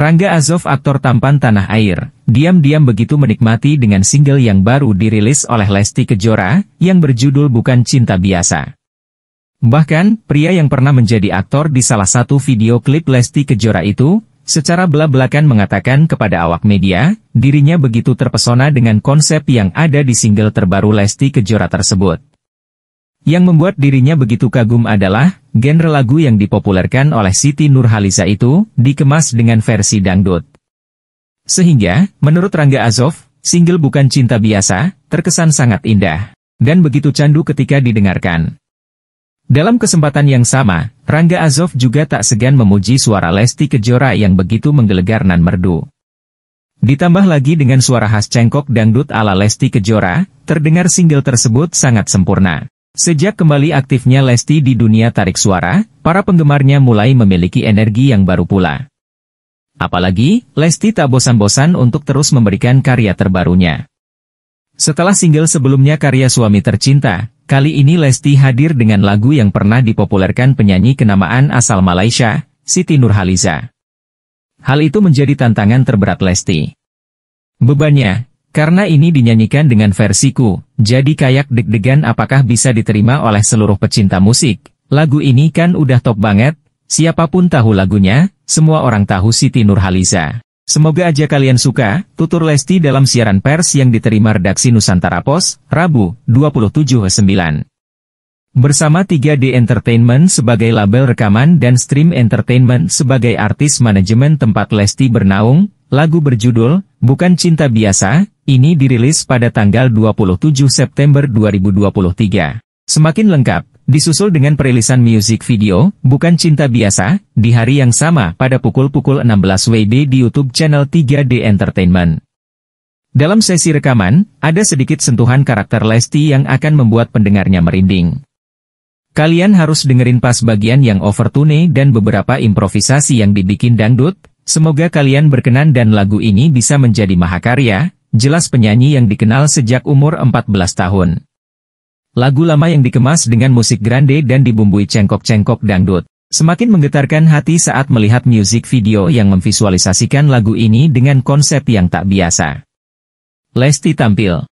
Rangga Azov aktor tampan tanah air, diam-diam begitu menikmati dengan single yang baru dirilis oleh Lesti Kejora, yang berjudul Bukan Cinta Biasa. Bahkan, pria yang pernah menjadi aktor di salah satu video klip Lesti Kejora itu, secara belak-belakan mengatakan kepada awak media, dirinya begitu terpesona dengan konsep yang ada di single terbaru Lesti Kejora tersebut. Yang membuat dirinya begitu kagum adalah, genre lagu yang dipopulerkan oleh Siti Nurhaliza itu, dikemas dengan versi dangdut. Sehingga, menurut Rangga Azov, single Bukan Cinta Biasa, terkesan sangat indah. Dan begitu candu ketika didengarkan. Dalam kesempatan yang sama, Rangga Azov juga tak segan memuji suara Lesti Kejora yang begitu menggelegar nan merdu. Ditambah lagi dengan suara khas cengkok dangdut ala Lesti Kejora, terdengar single tersebut sangat sempurna. Sejak kembali aktifnya Lesti di dunia tarik suara, para penggemarnya mulai memiliki energi yang baru pula. Apalagi, Lesti tak bosan-bosan untuk terus memberikan karya terbarunya. Setelah single sebelumnya karya suami tercinta, kali ini Lesti hadir dengan lagu yang pernah dipopulerkan penyanyi kenamaan asal Malaysia, Siti Nurhaliza. Hal itu menjadi tantangan terberat Lesti. Bebannya, karena ini dinyanyikan dengan versiku, jadi kayak deg-degan apakah bisa diterima oleh seluruh pecinta musik. Lagu ini kan udah top banget, siapapun tahu lagunya, semua orang tahu Siti Nurhaliza. Semoga aja kalian suka, tutur Lesti dalam siaran pers yang diterima redaksi Nusantara Pos, Rabu, 27 9. Bersama 3D Entertainment sebagai label rekaman dan Stream Entertainment sebagai artis manajemen tempat Lesti bernaung, Lagu berjudul, Bukan Cinta Biasa, ini dirilis pada tanggal 27 September 2023. Semakin lengkap, disusul dengan perilisan music video, Bukan Cinta Biasa, di hari yang sama pada pukul-pukul 16 WIB di YouTube channel 3D Entertainment. Dalam sesi rekaman, ada sedikit sentuhan karakter Lesti yang akan membuat pendengarnya merinding. Kalian harus dengerin pas bagian yang overtune dan beberapa improvisasi yang dibikin dangdut, Semoga kalian berkenan dan lagu ini bisa menjadi mahakarya, jelas penyanyi yang dikenal sejak umur 14 tahun. Lagu lama yang dikemas dengan musik grande dan dibumbui cengkok-cengkok dangdut. Semakin menggetarkan hati saat melihat music video yang memvisualisasikan lagu ini dengan konsep yang tak biasa. Lesti tampil